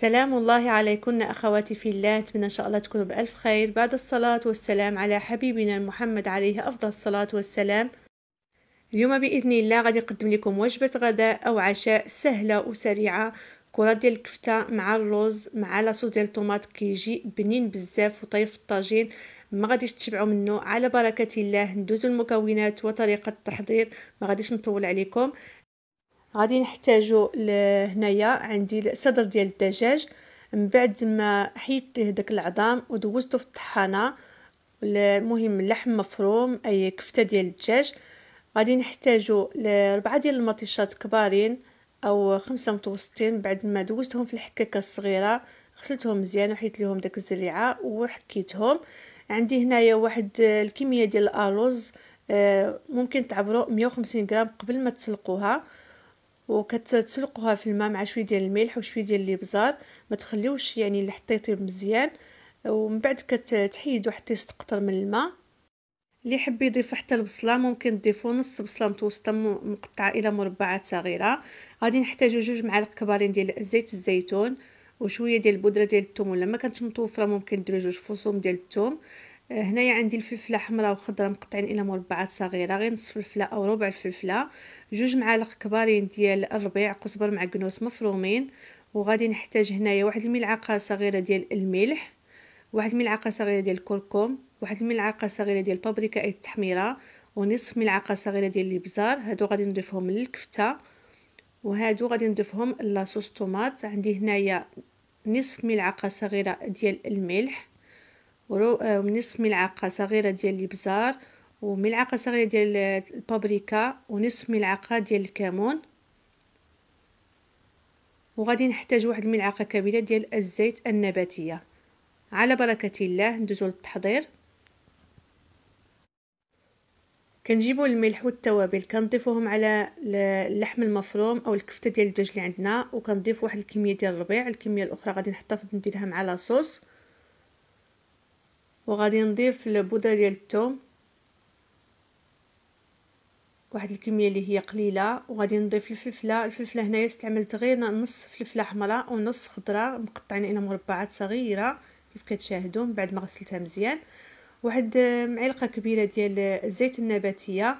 سلام الله عليكن أخواتي في الله أتمنى إن شاء الله تكونوا بألف خير بعد الصلاة والسلام على حبيبنا محمد عليه أفضل الصلاة والسلام اليوم بإذن الله غادي نقدم لكم وجبة غداء أو عشاء سهلة وسريعة كرة ديال الكفتة مع الرز مع لاصوص ديال الطوماط كيجي بنين بزاف وطيف الطاجين ما غاديش تشبعوا منه على بركه الله ندوزو المكونات وطريقه التحضير ما غاديش نطول عليكم غادي نحتاجو لهنايا عندي الصدر ديال الدجاج من بعد ما حيدت ليه داك العظام ودوزته في الطحانه المهم اللحم مفروم اي كفته ديال الدجاج غادي نحتاجو لربعه ديال المطيشات كبارين او خمسه متوسطين بعد ما دوزتهم في الحكاكه الصغيره غسلتهم مزيان وحيت ليهم داك الزريعه وحكيتهم عندي هنايا واحد الكميه ديال الارز آه، ممكن تعبروا 150 غرام قبل ما تسلقوها وكتسلقوها في الماء مع شويه ديال الملح وشويه ديال الابزار ما تخليوش يعني الحطه يطيب مزيان ومن بعد كتحيدو حتى يستقطر من الماء اللي يحب يضيف حتى البصله ممكن تضيفوا نص بصله متوسطه مقطعه الى مربعات صغيره غادي نحتاجو جوج معالق كبارين ديال زيت الزيتون وشويه ديال البودره ديال الثوم ولا ما كانتش متوفره ممكن ديروا جوج فصوم ديال الثوم هنايا عندي الفلفله حمراء وخضراء مقطعين الى مربعات صغيره غير نصف فلفله او ربع الفلفله جوج معالق كبارين ديال الربيع قزبر معكنوس مفرومين وغادي نحتاج هنايا واحد الملعقه صغيره ديال الملح واحد الملعقه صغيره ديال الكركم واحد الملعقه صغيره ديال البابريكا اي التحميره ونصف ملعقه صغيره ديال الابزار هادو غادي نضيفهم للكفته وهادو غادي نضيفهم لاصوص طوماط عندي هنايا نصف ملعقه صغيره ديال الملح آه، ونصف ملعقه صغيره ديال الابزار وملعقه صغيره ديال البابريكا ونصف ملعقه ديال الكمون وغادي نحتاج واحد الملعقه كبيره ديال الزيت النباتيه على بركه الله ندوزو للتحضير كنجيبوا الملح والتوابل كنضيفوهم على اللحم المفروم او الكفته ديال الدجاج اللي عندنا وكنضيف واحد الكميه ديال الربيع الكميه الاخرى غادي نحطها في نديرها مع لاصوص وغادي نضيف البودره ديال الثوم واحد الكميه اللي هي قليله وغادي نضيف الفلفله الفلفله هنايا استعملت غير نص فلفله حمراء ونص خضراء مقطعين الى مربعات صغيره كيف كتشاهدوا من بعد ما غسلتها مزيان واحد معلقه كبيره ديال الزيت النباتيه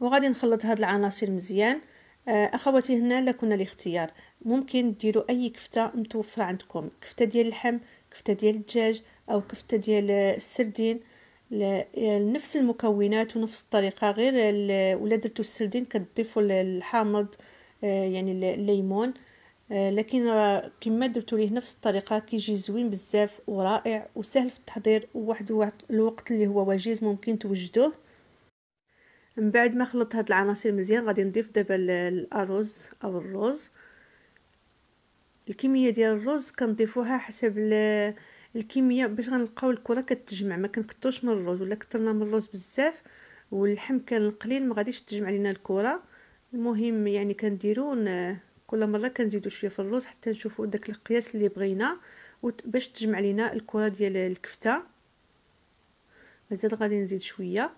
وغادي نخلط هاد العناصر مزيان آه، اخواتي هنا لكم الاختيار ممكن ديروا اي كفته متوفره عندكم كفته ديال اللحم كفتة ديال الدجاج أو كفتة ديال السردين نفس المكونات ونفس الطريقة غير ولا درتو السردين كتضيفوا الحامض آه، يعني الليمون آه، لكن كما درتو ليه نفس الطريقة كيجي زوين بزاف ورائع وسهل في التحضير وواحد الوقت اللي هو وجيز ممكن توجدوه من بعد ما خلطت هاد العناصر مزيان غادي نضيف دابا الارز او الروز الكميه ديال الرز كنضيفوها حسب الكميه باش غنلقاو الكره كتجمع ما كنكثروش من الرز ولا كثرنا من الرز بزاف واللحم كان قليل ما غاديش تجمع لينا الكره المهم يعني كنديرو كل مره كنزيدو شويه في الرز حتى نشوفو داك القياس اللي بغينا باش تجمع لينا الكره ديال الكفته مازال غادي نزيد شويه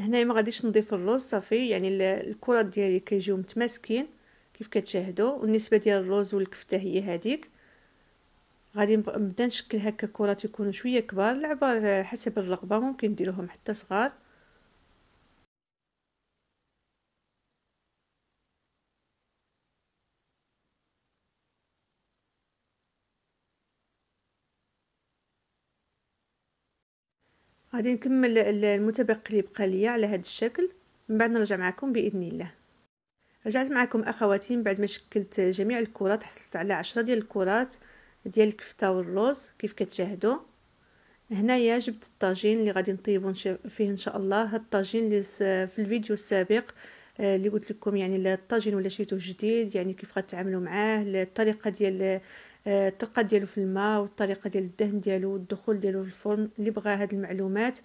هنايا ما غاديش نضيف الرز صافي يعني الكرات ديالي كيجيو متماسكين كيف كتشاهدوا والنسبه ديال الرز والكفته هي هذيك غادي نبدا نشكل هكا كرات يكونوا شويه كبار العبار حسب الرغبه ممكن ديروهم حتى صغار غادي نكمل المتبقي اللي بقى ليا على هذا الشكل من بعد نرجع معكم باذن الله رجعت معكم اخواتي من بعد ما شكلت جميع الكرات حصلت على عشرة ديال الكرات ديال الكفته والروز كيف كتشاهدوا هنايا جبت الطاجين اللي غادي نطيبو فيه ان شاء الله هاد الطاجين اللي في الفيديو السابق آه، اللي قلت لكم يعني الطاجين ولا شيتو جديد يعني كيف غتعاملوا معاه الطريقه ديال الطريقه ديالو في الماء والطريقه ديال الدهن ديالو والدخول ديالو في الفرن اللي بغى هاد المعلومات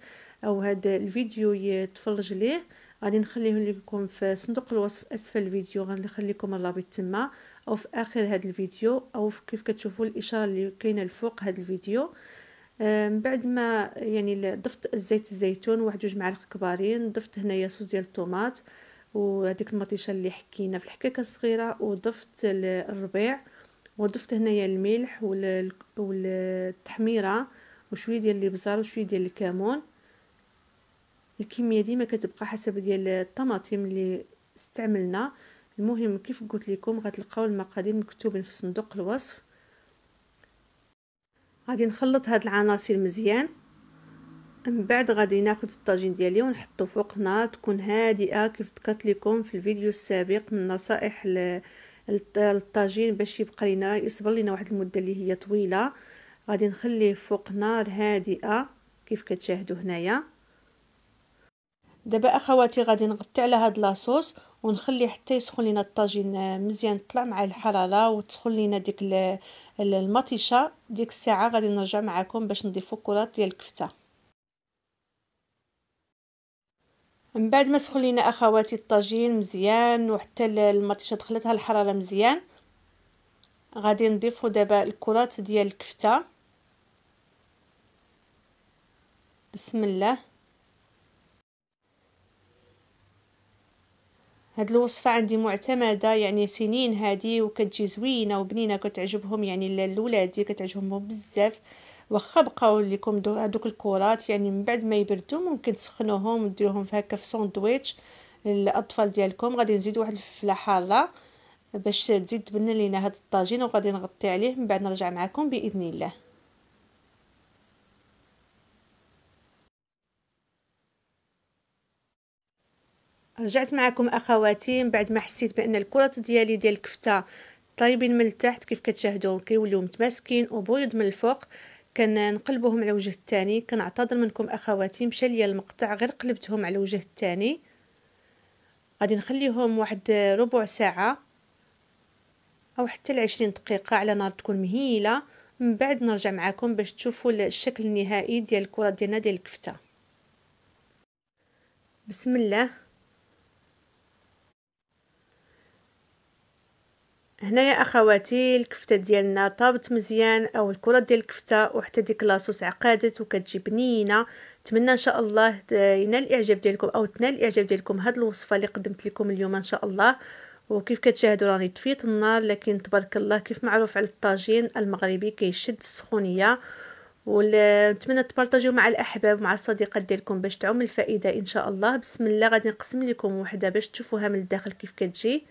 او هاد الفيديو يتفرج ليه غادي نخليه لكم في صندوق الوصف اسفل الفيديو غنخليكم الرابط تما او في اخر هاد الفيديو او كيف كتشوفوا الاشاره اللي كاينه الفوق هاد الفيديو آه، من بعد ما يعني ضفت زيت الزيتون واحد جوج معالق كبارين ضفت هنايا صوص ديال الطوماط وهذيك المطيشه اللي حكينا في الحكاكه الصغيره وضفت الربيع وضفت هنايا الملح والتحميره وشويه ديال الابزار وشويه ديال الكمون الكميه ديما كتبقى حسب ديال الطماطم اللي استعملنا المهم كيف قلت لكم غتلقاو المقادير مكتوبين في صندوق الوصف غادي نخلط هاد العناصر مزيان من بعد غادي ناخد الطاجين ديالي ونحطو فوق نار تكون هادئه كيف ذكرت لكم في الفيديو السابق من نصائح الطاجين باش يبقى لينا يصبر لينا واحد المده اللي هي طويله غادي نخليه فوق نار هادئه كيف كتشاهدوا هنايا دابا اخواتي غادي نغطي على هاد لاصوص ونخلي حتى يسخن لينا الطاجين آه، مزيان طلع مع الحراره وتسخن لينا ديك المطيشه ديك الساعه غادي نرجع معكم باش نضيفو كرات ديال الكفته من بعد ما سخن لينا اخواتي الطاجين مزيان وحتى المطيشه دخلتها الحراره مزيان غادي نضيفو دابا الكرات ديال الكفته بسم الله هاد الوصفه عندي معتمده يعني سنين هادي وكتجي زوينه وبنينه كتعجبهم يعني دي كتعجبهم بزاف واخا بقاو لكم هذوك الكرات يعني من بعد ما يبردوا ممكن تسخنوهم وديروهم في هكا في ساندويتش للاطفال ديالكم غادي نزيد واحد الفلفله حاره باش تزيد تبنى لينا هذا الطاجين وغادي نغطي عليه من بعد نرجع معكم باذن الله رجعت معكم اخواتي من بعد ما حسيت بان الكرات ديالي ديال الكفته طايبين من التحت كيف كتشاهدوا كيوليو متماسكين وبيض من الفوق كنقلبوهم على وجه الثاني كنعتذر منكم اخواتي مشى ليا المقطع غير قلبتهم على وجه الثاني غادي نخليهم واحد ربع ساعه او حتى لعشرين دقيقه على نار تكون مهيله من بعد نرجع معكم باش تشوفوا الشكل النهائي ديال الكره ديالنا ديال الكفته بسم الله هنايا اخواتي الكفته ديالنا طابت مزيان او الكره ديال الكفته وحتى ديك لاصوص عقادت وكتجي بنينه نتمنى ان شاء الله ينال الاعجاب ديالكم او تنال الاعجاب ديالكم هاد الوصفه اللي قدمت لكم اليوم ان شاء الله وكيف كتشاهدوا راني طفيت النار لكن تبارك الله كيف معروف على الطاجين المغربي كيشد السخونيه ونتمنى تبارطاجيو مع الاحباب مع الصديقات ديالكم باش تعم الفائده ان شاء الله بسم الله غادي نقسم لكم وحده باش تشوفوها من الداخل كيف كتجي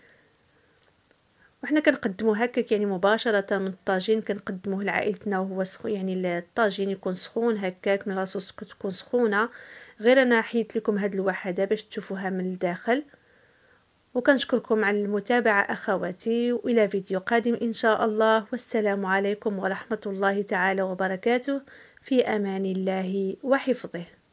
وحنا كنقدمو هكاك يعني مباشره من الطاجين كنقدموه لعائلتنا وهو سخون يعني الطاجين يكون سخون هكاك من راسو تكون سخونه غير انا حيت لكم هذه الوحده باش تشوفوها من الداخل وكنشكركم على المتابعه اخواتي والى فيديو قادم ان شاء الله والسلام عليكم ورحمه الله تعالى وبركاته في امان الله وحفظه